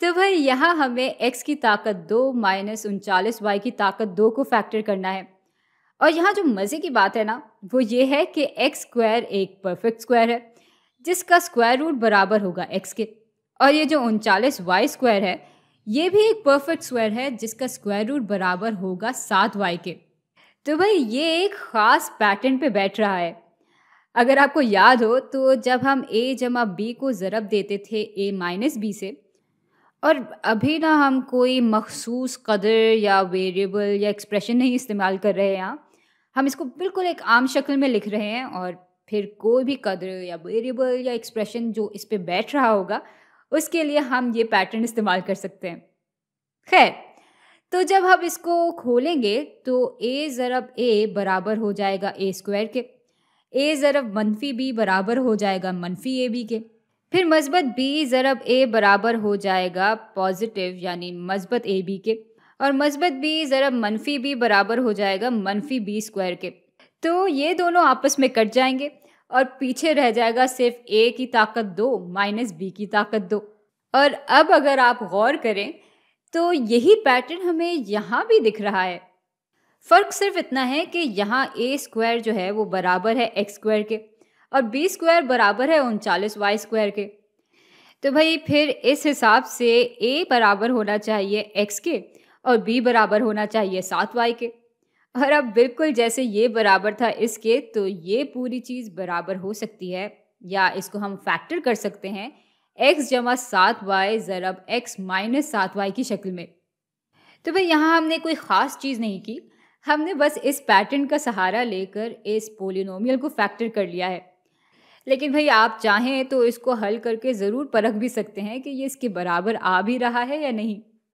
तो भाई यहाँ हमें x की ताकत दो माइनस उनचालीस वाई की ताकत दो को फैक्टर करना है और यहाँ जो मज़े की बात है ना वो ये है कि एक्स स्क्वायर एक परफेक्ट स्क्वायर है जिसका स्क्वायर रूट बराबर होगा एक्स के और ये जो उनचालीस वाई स्क्वायर है ये भी एक परफेक्ट स्क्वायर है जिसका स्क्वायर रूट बराबर होगा सात वाई के तो भाई ये एक ख़ास पैटर्न पे बैठ रहा है अगर आपको याद हो तो जब हम ए जमा बी को ज़रब देते थे ए माइनस बी से और अभी ना हम कोई मखसूस कदर या वेरिएबल या एक्सप्रेशन नहीं इस्तेमाल कर रहे हैं हाँ। हम इसको बिल्कुल एक आम शक्ल में लिख रहे हैं और फिर कोई भी कदर या वेरिएबल या एक्सप्रेशन जो इस पर बैठ रहा होगा उसके लिए हम ये पैटर्न इस्तेमाल कर सकते हैं खैर तो जब हम इसको खोलेंगे तो ए ज़रब ए बराबर हो जाएगा ए स्क्वायर के ए ज़रब मनफी बी बराबर हो जाएगा मनफी ए बी के फिर मस्बत बी ज़रब ए बराबर हो जाएगा पॉजिटिव यानी मस्बत ए बी के और मस्बत बी ज़रब मनफी बी बराबर हो जाएगा मनफी बी स्क्वायर के तो ये दोनों आपस में कट जाएंगे और पीछे रह जाएगा सिर्फ ए की ताकत दो माइनस बी की ताकत दो और अब अगर आप गौर करें तो यही पैटर्न हमें यहाँ भी दिख रहा है फ़र्क सिर्फ इतना है कि यहाँ ए स्क्वायर जो है वो बराबर है एक्स स्क्वायर के और बी स्क्वायर बराबर है उनचालीस वाई स्क्वायर के तो भाई फिर इस हिसाब से ए बराबर होना चाहिए एक्स के और बी बराबर होना चाहिए सात वाई के और अब बिल्कुल जैसे ये बराबर था इसके तो ये पूरी चीज़ बराबर हो सकती है या इसको हम फैक्टर कर सकते हैं एक्स जमा सात वाई ज़रब एक्स माइनस सात वाई की शक्ल में तो भाई यहाँ हमने कोई ख़ास चीज़ नहीं की हमने बस इस पैटर्न का सहारा लेकर इस पोलिनोमियल को फैक्टर कर लिया है लेकिन भाई आप चाहें तो इसको हल करके ज़रूर परख भी सकते हैं कि ये इसके बराबर आ भी रहा है या नहीं